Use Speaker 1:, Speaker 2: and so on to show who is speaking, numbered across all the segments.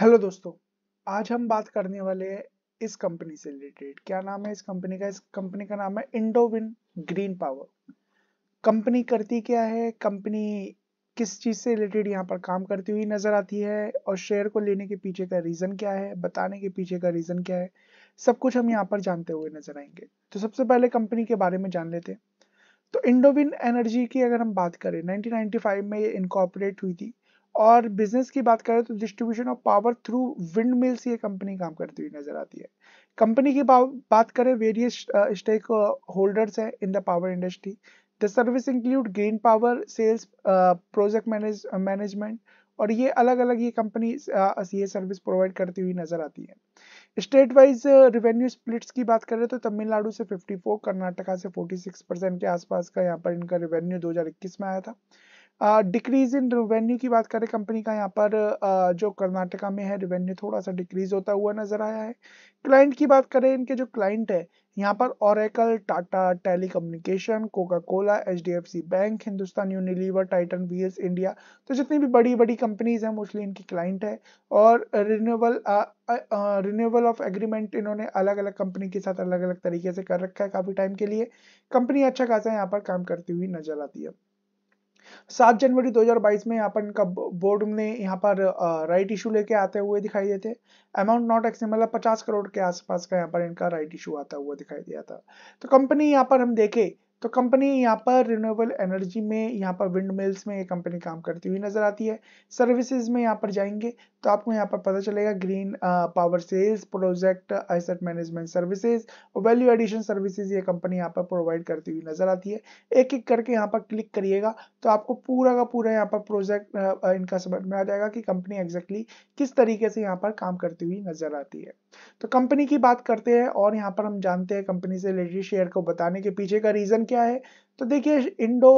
Speaker 1: hello दोस्तों आज हम बात करने वाले हैं इस कंपनी से रिलेटेड क्या नाम है इस कंपनी का इस कंपनी का नाम है इंडोविन ग्रीन पावर कंपनी करती क्या है कंपनी किस चीज़ से रिलेटेड यहाँ पर काम करती हुई नज़र आती है और शेयर को लेने के पीछे का रीज़न क्या है बताने के पीछे का रीज़न क्या है सब कुछ हम यहाँ पर जानते हुए नज़र आएंगे तो सबसे पहले कंपनी के बारे में जान लेते हैं तो इंडोविन एनर्जी की अगर हम बात करें 1995 में ये इनकॉपरेट हुई थी और बिजनेस की बात करें तो distribution of power through wind mills ये कंपनी काम करती हुई नजर आती है कंपनी की बात करें वेरियस स्टेक होल्डर्स हैं in the power industry the service include green power sales project manage management और ये अलग अलग ये कंपनी uh, ये सर्विस प्रोवाइड करती हुई नजर आती है स्टेट वाइज रिवेन्यू स्प्लिट्स की बात करें तो तमिलनाडु से 54 कर्नाटका से 46 परसेंट के आसपास का यहाँ पर इनका रिवेन्यू 2021 में आया था डिक्रीज इन रिवेन्यू की बात करें कंपनी का यहाँ पर जो कर्नाटका में है रिवेन्यू थोड़ा सा डिक्रीज होता हुआ नजर आया है क्लाइंट की बात करें इनके जो क्लाइंट है यहाँ पर Oracle Tata communication Coca Cola H D F C bank Hindustan Unilever Titan Wheels India तो जितनी भी बड़ी बड़ी कंपनीज हैं मोस्टली इनकी क्लाइंट है और रिन्यूएबल रिन्यूएबल ऑफ एग्रीमेंट इन्होंने अलग अलग कंपनी के साथ अलग अलग तरीके से कर रखा है काफ़ी टाइम के लिए कंपनी अच्छा खासा यहाँ पर काम करती हुई नजर आती है सात जनवरी 2022 में यहाँ पर इनका बोर्ड ने यहाँ पर राइट इशू लेके आते हुए दिखाई देते अमाउंट नॉट मतलब पचास करोड़ के आसपास का यहाँ पर इनका राइट इशू आता हुआ दिखाई दिया था तो कंपनी यहाँ पर हम देखे तो कंपनी यहाँ पर रिन्यूएबल एनर्जी में यहाँ पर विंड मिल्स में ये कंपनी काम करती हुई नज़र आती है सर्विसेज में यहाँ पर जाएंगे तो आपको यहाँ पर पता चलेगा green power sales project asset management services और वैल्यू एडिशन सर्विसेज ये कंपनी यहाँ पर प्रोवाइड करती हुई नज़र आती है एक एक करके यहाँ पर क्लिक करिएगा तो आपको पूरा का पूरा यहाँ पर प्रोजेक्ट इनका समझ में आ जाएगा कि कंपनी एग्जैक्टली किस तरीके से यहाँ पर काम करती हुई नज़र आती है तो कंपनी की बात करते हैं और यहाँ पर हम जानते हैं कंपनी से रिलेटेड शेयर को बताने के पीछे का रीज़न क्या है तो देखिए इंडो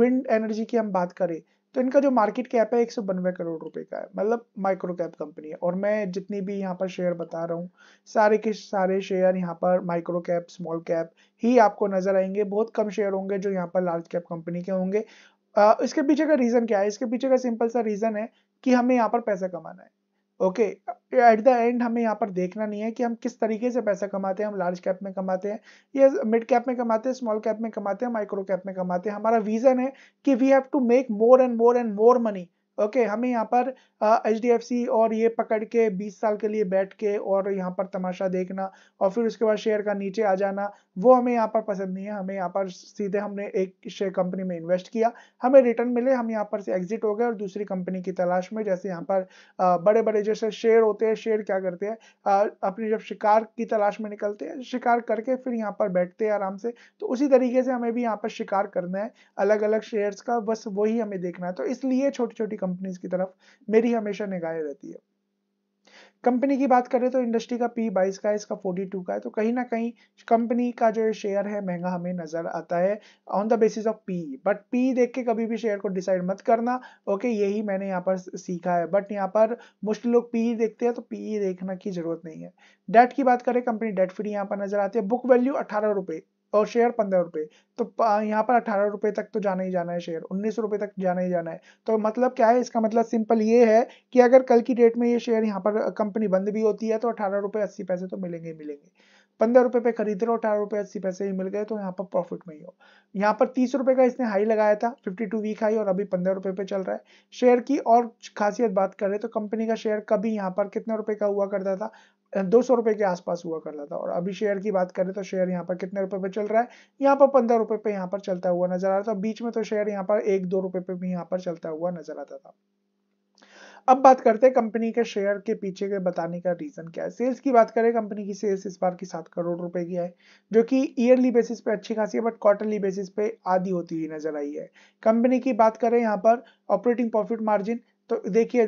Speaker 1: विंड एनर्जी की हम बात करें तो इनका जो मार्केट कैप है एक सौ बानवे करोड़ रुपए का है मतलब माइक्रो कैप कंपनी है और मैं जितनी भी यहाँ पर शेयर बता रहा हूँ सारे के सारे शेयर यहाँ पर माइक्रो कैप स्मॉल कैप ही आपको नजर आएंगे बहुत कम शेयर होंगे जो यहाँ पर लार्ज कैप कंपनी के होंगे इसके पीछे का रीजन क्या है इसके पीछे का सिंपल सा रीजन है कि हमें यहाँ पर पैसा कमाना है ओके एट द एंड हमें यहाँ पर देखना नहीं है कि हम किस तरीके से पैसा कमाते हैं हम लार्ज कैप में कमाते हैं या मिड कैप में कमाते हैं स्मॉल कैप में कमाते हैं माइक्रो कैप में कमाते हैं हमारा विजन है कि we have to make more and more and more money okay okay, हमें यहाँ पर एच डी एफ सी और ये पकड़ के 20 साल के लिए बैठ के और यहाँ पर तमाशा देखना और फिर उसके बाद शेयर का नीचे आ जाना वो हमें यहाँ पर पसंद नहीं है हमें यहाँ पर सीधे हमने एक शेयर कंपनी में इन्वेस्ट किया हमें रिटर्न मिले हम यहाँ पर से एग्जिट हो गए और दूसरी कंपनी की तलाश में जैसे यहाँ पर आ, बड़े बड़े जैसे शेयर होते हैं शेयर क्या करते हैं अपनी जब शिकार की तलाश में निकलते हैं शिकार करके फिर यहाँ पर बैठते हैं आराम से तो उसी तरीके से हमें भी यहाँ पर शिकार करना है अलग अलग शेयर्स का बस वही हमें देखना है तो इसलिए छोटी छोटी कंपनीज की तरफ मेरी हमेशा निगाहें रहती है कंपनी की बात करें तो इंडस्ट्री का पी बाईस का है इसका फोर्टी टू का है तो कहीं ना कहीं कंपनी का जो शेयर है महंगा हमें नजर आता है on the basis of P but P देख के कभी भी शेयर को डिसाइड मत करना ओके यही मैंने यहाँ पर सीखा है बट यहाँ पर मुश्किल लोग पी देखते हैं तो पी देखना की जरूरत नहीं है डेट की बात करें कंपनी डेट फ्री यहाँ पर नजर आती है बुक वैल्यू अठारह रुपए और शेयर पंद्रह रुपए तो यहाँ पर अठारह रुपये तक तो जाना ही जाना है शेयर उन्नीस रुपए तक जाना ही जाना है तो मतलब क्या है इसका मतलब सिंपल ये है कि अगर कल की डेट में ये शेयर यहाँ पर कंपनी बंद भी होती है तो अठारह रुपए अस्सी पैसे तो मिलेंगे ही मिलेंगे पंद्रह रुपये पे खरीद रहे हो अठारह रुपए अस्सी पैसे ही मिल गए तो यहाँ पर प्रॉफिट में ही हो यहाँ पर तीस रुपए का इसने हाई लगाया था फिफ्टी टू वीक हाई और अभी पंद्रह रुपये पे चल रहा है शेयर की और खासियत बात करें तो कंपनी का शेयर कभी यहाँ पर कितने रुपए का हुआ करता था दो सौ रुपए के आसपास हुआ कर रहा था और अभी शेयर की बात करें तो शेयर यहाँ पर कितने रुपए पे चल रहा है यहाँ पर पंद्रह रुपए पे यहाँ पर चलता हुआ नजर आ रहा था बीच में तो शेयर यहाँ पर एक दो रुपए पे भी यहाँ पर चलता हुआ नजर आता था अब बात करते हैं कंपनी के शेयर के पीछे के बताने का रीजन क्या है सेल्स की बात करें कंपनी की सेल्स इस बार की सात करोड़ रुपए की है जो कि ईयरली बेसिस पे अच्छी खासी है बट क्वार्टरली बेसिस पे आधी होती हुई नजर आई है कंपनी की बात करें यहाँ पर ऑपरेटिंग प्रॉफिट मार्जिन तो देखिए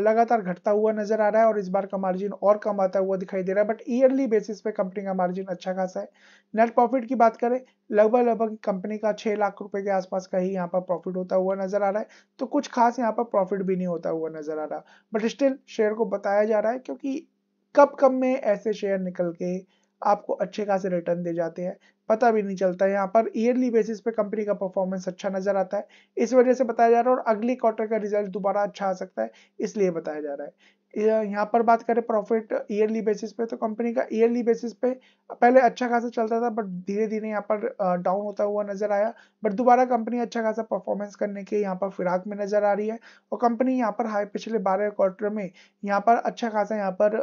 Speaker 1: लगातार घटता हुआ नजर आ रहा है और इस बार का मार्जिन और कम आता हुआ दिखाई दे रहा है बट ईयरली बेसिस पे कंपनी का मार्जिन अच्छा खासा है नेट प्रॉफिट की बात करें लगभग लगभग कंपनी का छह लाख रुपए के आसपास का ही यहाँ पर प्रॉफिट होता हुआ नजर आ रहा है तो कुछ खास यहाँ पर प्रॉफिट भी नहीं होता हुआ नजर आ रहा बट स्टिल शेयर को बताया जा रहा है क्योंकि कब कब में ऐसे शेयर निकल के आपको अच्छे खासे रिटर्न दे जाते हैं पता भी नहीं चलता यहाँ पर ईयरली बेसिस पे कंपनी का परफॉर्मेंस अच्छा नजर आता है इस वजह से बताया जा रहा है और अगले क्वार्टर का रिजल्ट दोबारा अच्छा आ सकता है इसलिए बताया जा रहा है यहाँ पर बात करें प्रॉफिट ईयरली बेसिस पे तो कंपनी का ईयरली बेसिस पे पहले अच्छा खासा चलता था बट धीरे धीरे यहाँ पर डाउन होता हुआ नजर आया बट दोबारा कंपनी अच्छा खासा परफॉर्मेंस करने के यहाँ पर फिराक में नजर आ रही है और कंपनी यहाँ पर हाई पिछले बारह क्वार्टर में यहाँ पर अच्छा खासा यहाँ पर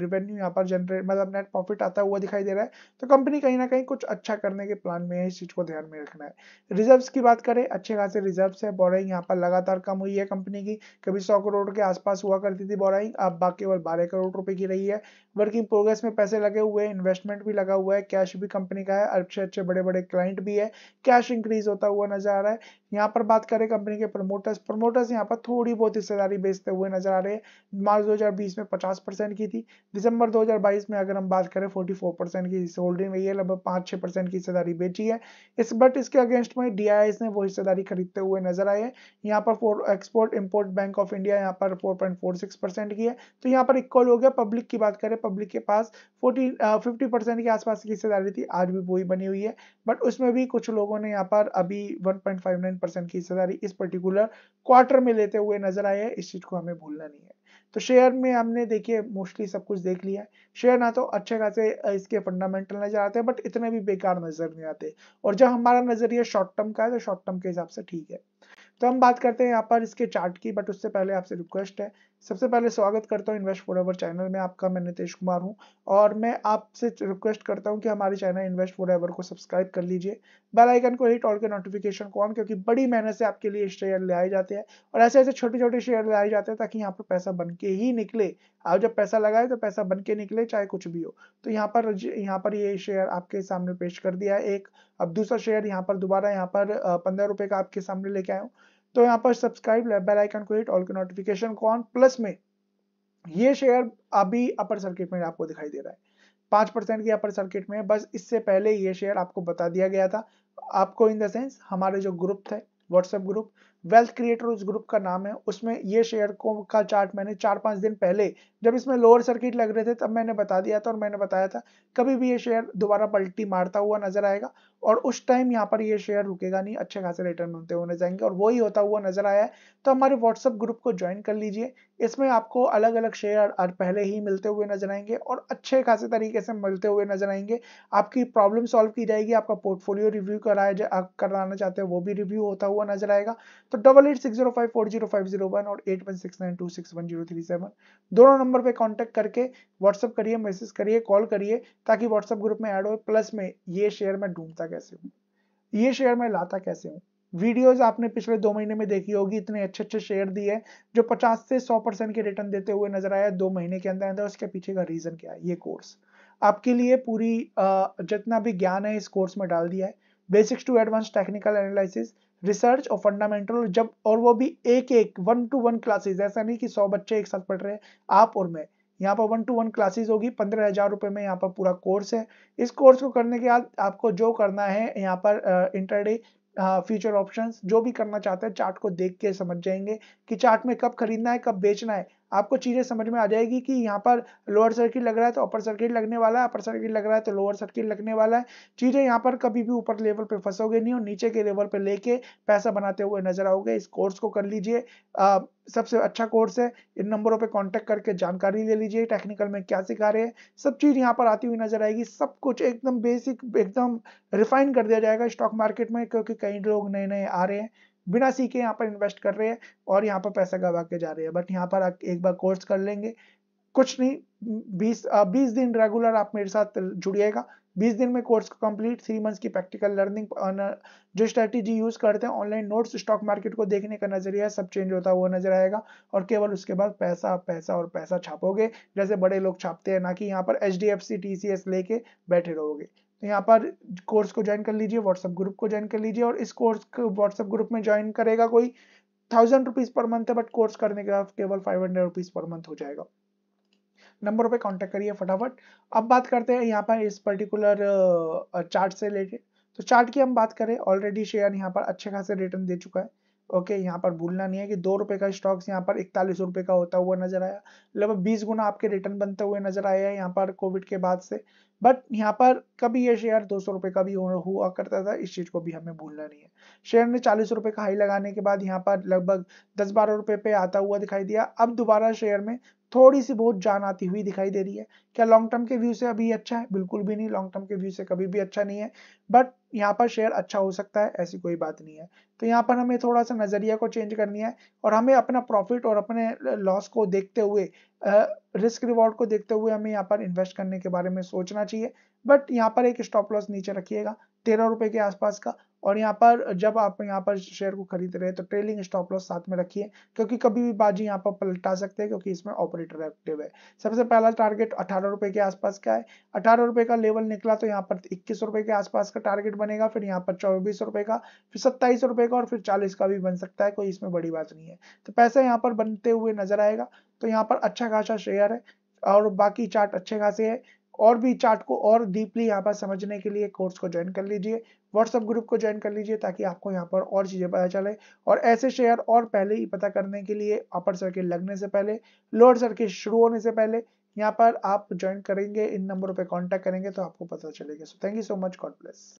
Speaker 1: रिवेन्यू यहाँ पर जनरेट मतलब नेट प्रॉफिट आता हुआ दिखाई दे रहा है तो कंपनी कहीं ना कहीं कुछ अच्छा करने के प्लान में है इस चीज को ध्यान में रखना है रिजर्व की बात करें अच्छे खासे रिजर्व है बोराइंग यहाँ पर लगातार कम हुई है कंपनी की कभी सौ करोड़ के आसपास हुआ करती थी बोराइंग अब बाकी और बारह करोड़ रुपए की रही है वर्किंग प्रोग्रेस में पैसे लगे हुए हैं इन्वेस्टमेंट भी लगा हुआ है कैश भी कंपनी का है अच्छे अच्छे बड़े बड़े क्लाइंट भी है कैश इंक्रीज होता हुआ नजर आ रहा है यहाँ पर बात करें कंपनी के प्रमोटर्स प्रमोटर्स यहाँ पर थोड़ी बहुत हिस्सेदारी बेचते हुए नजर आ रहे हैं मार्च 2020 में 50 परसेंट की थी दिसंबर 2022 में अगर हम बात करें 44 परसेंट की होल्डिंग रही है लगभग पाँच छः परसेंट की हिस्सेदारी बेची है इस बट इसके अगेंस्ट में डी ने वो हिस्सेदारी खरीदते हुए नजर आए हैं यहाँ पर export import bank of India यहाँ पर फोर परसेंट की है तो यहाँ पर इक्वल हो गया पब्लिक की बात करें पब्लिक के पास फोर्टी फिफ्टी परसेंट के आसपास की हिस्सेदारी थी आज भी वही बनी हुई है बट उसमें भी कुछ लोगों ने यहाँ पर अभी 1.59 परसेंट की हिस्सेदारी इस पर्टिकुलर क्वार्टर में लेते हुए नजर आए हैं इस चीज को हमें भूलना नहीं है तो शेयर में हमने देखिए मोस्टली सब कुछ देख लिया है शेयर ना तो अच्छे खासे uh, इसके फंडामेंटल नजर आते हैं बट इतने भी बेकार नजर नहीं आते और जब हमारा नजरिया शॉर्ट टर्म का है तो शॉर्ट टर्म के हिसाब से ठीक है तो हम बात करते हैं यहाँ पर इसके चार्ट की बट उससे पहले आपसे रिक्वेस्ट है सबसे पहले स्वागत करता हूँ इन्वेस्ट फॉर चैनल में आपका मैं नितेश कुमार हूँ और मैं आपसे रिक्वेस्ट करता हूँ कि हमारे चैनल इन्वेस्ट फॉर को सब्सक्राइब कर लीजिए बेल आइकन को हिट ऑल के नोटिफिकेशन को ऑन क्योंकि बड़ी मेहनत से आपके लिए शेयर ले आए जाते हैं और ऐसे ऐसे छोटे छोटे शेयर ले आए जाते हैं ताकि यहाँ पर पैसा बन के ही निकले आप जब पैसा लगाए तो पैसा बन के निकले चाहे कुछ भी हो तो यहाँ पर यहाँ पर ये शेयर आपके सामने पेश कर दिया है एक अब दूसरा शेयर यहाँ पर दोबारा यहाँ पर पंद्रह का आपके सामने लेके आयो हूँ तो यहाँ पर सब्सक्राइब बेल आइकन को हिट ऑल के नोटिफिकेशन को ऑन प्लस में ये शेयर अभी अपर सर्किट में आपको दिखाई दे रहा है पांच परसेंट की अपर सर्किट में बस इससे पहले ये शेयर आपको बता दिया गया था आपको इन द सेंस हमारे जो ग्रुप थे व्हाट्सएप ग्रुप वेल्थ क्रिएटर उस ग्रुप का नाम है उसमें ये शेयर को का चार्ट मैंने चार पाँच दिन पहले जब इसमें लोअर सर्किट लग रहे थे तब मैंने बता दिया था और मैंने बताया था कभी भी ये शेयर दोबारा पलटी मारता हुआ नजर आएगा और उस टाइम यहाँ पर ये शेयर रुकेगा नहीं अच्छे खासे रिटर्न होते हुए जाएंगे और वही होता हुआ नजर आया है तो हमारे व्हाट्सअप ग्रुप को ज्वाइन कर लीजिए इसमें आपको अलग अलग शेयर पहले ही मिलते हुए नजर आएंगे और अच्छे खासे तरीके से मिलते हुए नजर आएंगे आपकी प्रॉब्लम सॉल्व की जाएगी आपका पोर्टफोलियो रिव्यू कराया जा कराना चाहते हैं वो भी रिव्यू होता हुआ नजर आएगा तो double eight six zero five four zero five zero one और eight one six nine two six one zero three seven दोनों नंबर पर कॉन्टैक्ट करके व्हाट्सअप करिए मैसेज करिए कॉल करिए ताकि व्हाट्सअप ग्रुप में एड हो प्लस में ये शेयर मैं ढूंढता कैसे हूँ ये शेयर मैं लाता कैसे हूँ वीडियोस आपने पिछले दो महीने में देखी होगी इतने अच्छे अच्छे शेयर दिए जो 50 से 100 परसेंट के रिटर्न देते हुए नजर आया दो महीने के अंदर अंदर उसके पीछे का रीजन क्या है ये कोर्स आपके लिए पूरी जितना भी ज्ञान है इस कोर्स में डाल दिया है basics to advance technical analysis research और फंडामेंटल जब और वो भी एक एक वन टू वन क्लासेस ऐसा नहीं कि सौ बच्चे एक साथ पढ़ रहे हैं आप और मैं यहाँ पर वन टू वन क्लासेस होगी पंद्रह हज़ार रुपये में यहाँ पर पूरा कोर्स है इस कोर्स को करने के बाद आपको जो करना है यहाँ पर इंटरडे फ्यूचर हाँ, ऑप्शंस जो भी करना चाहते हैं चार्ट को देख के समझ जाएंगे कि चार्ट में कब खरीदना है कब बेचना है आपको चीज़ें समझ में आ जाएगी कि यहाँ पर लोअर सर्किट लग रहा है तो अपर सर्किट लगने वाला है अपर सर्किट लग रहा है तो लोअर सर्किट लगने वाला है चीज़ें यहाँ पर कभी भी ऊपर लेवल पे फंसोगे नहीं और नीचे के लेवल पे लेके पैसा बनाते हुए नजर आओगे इस कोर्स को कर लीजिए सबसे अच्छा कोर्स है इन नंबरों पे कांटेक्ट करके जानकारी ले लीजिए टेक्निकल में क्या सिखा रहे हैं सब चीज़ यहाँ पर आती हुई नजर आएगी सब कुछ एकदम बेसिक एकदम रिफाइन कर दिया जाएगा स्टॉक मार्केट में क्योंकि कई लोग नए नए आ रहे हैं बिना सीखे यहाँ पर इन्वेस्ट कर रहे हैं और यहाँ पर पैसा गवा के जा रहे हैं बट यहाँ पर एक बार कोर्स कर लेंगे कुछ नहीं बीस बीस दिन रेगुलर आप मेरे साथ जुड़िएगा बीस दिन में कोर्स कंप्लीट थ्री मंथ्स की प्रैक्टिकल लर्निंग जो स्ट्रेटेजी यूज करते हैं ऑनलाइन नोट्स स्टॉक मार्केट को देखने का नजरिया सब चेंज होता हुआ नजर आएगा और केवल उसके बाद पैसा पैसा और पैसा छापोगे जैसे बड़े लोग छापते हैं ना कि यहाँ पर H D F C T C S लेके बैठे रहोगे तो यहाँ पर कोर्स को ज्वाइन कर लीजिए व्हाट्सएप ग्रुप को ज्वाइन कर लीजिए और इस कोर्स को व्हाट्सएप ग्रुप में ज्वाइन करेगा कोई थाउजेंड रुपीज पर मंथ है बट कोर्स करने के बाद केवल five hundred rupees per month हो जाएगा नंबर पे कांटेक्ट करिए फटाफट अब बात करते हैं यहाँ पर इस पर्टिकुलर चार्ट से रिलेटेड तो चार्ट की हम बात करें ऑलरेडी शेयर यहाँ पर अच्छे खासे रिटर्न दे चुका है ओके okay, यहाँ पर भूलना नहीं है कि दो रुपए का स्टॉक्स यहाँ पर इकतालीस रुपए का होता हुआ नजर आया लगभग बीस गुना आपके रिटर्न बनते हुए नजर आया है यहाँ पर कोविड के बाद से बट यहाँ पर कभी ये शेयर दो सौ रुपए का भी हुआ करता था इस चीज़ को भी हमें भूलना नहीं है शेयर ने चालीस रुपए का हाई लगाने के बाद यहाँ पर लगभग दस बारह रुपए पे आता हुआ दिखाई दिया अब दोबारा शेयर में थोड़ी सी बहुत जान आती हुई दिखाई दे रही है क्या लॉन्ग टर्म के व्यू से अभी अच्छा है बिल्कुल भी नहीं लॉन्ग टर्म के व्यू से कभी भी अच्छा नहीं है बट यहाँ पर शेयर अच्छा हो सकता है ऐसी कोई बात नहीं है तो यहाँ पर हमें थोड़ा सा नज़रिया को चेंज करनी है और हमें अपना प्रॉफिट और अपने लॉस को देखते हुए रिस्क रिवॉर्ड को देखते हुए हमें यहाँ पर इन्वेस्ट करने के बारे में सोचना चाहिए बट यहाँ पर एक स्टॉप लॉस नीचे रखिएगा तेरह रुपए के आसपास का और यहाँ पर जब आप यहाँ पर शेयर को खरीद रहे हैं तो ट्रेलिंग स्टॉप लॉस साथ में रखिए क्योंकि कभी भी बाजी यहाँ पर पलटा सकते हैं क्योंकि इसमें ऑपरेटर एक्टिव है सबसे पहला टारगेट अठारह रुपए के आसपास का है अठारह रुपए का लेवल निकला तो यहाँ पर इक्कीस रुपए के आसपास का टारगेट बनेगा फिर यहाँ पर चौबीस रुपए का फिर सत्ताईस रुपए का और फिर चालीस का भी बन सकता है कोई इसमें बड़ी बात नहीं है तो पैसा यहाँ पर बनते हुए नजर आएगा तो यहाँ पर अच्छा खासा शेयर है और बाकी चार्ट अच्छे खासे है और भी चार्ट को और डीपली यहाँ पर समझने के लिए कोर्स को ज्वाइन कर लीजिए व्हाट्सएप ग्रुप को ज्वाइन कर लीजिए ताकि आपको यहाँ पर और चीज़ें पता चले और ऐसे शेयर और पहले ही पता करने के लिए अपर सर्किट लगने से पहले लोअर सर्किट शुरू होने से पहले यहाँ पर आप ज्वाइन करेंगे इन नंबरों पर कॉन्टैक्ट करेंगे तो आपको पता चलेगा so thank you so much God bless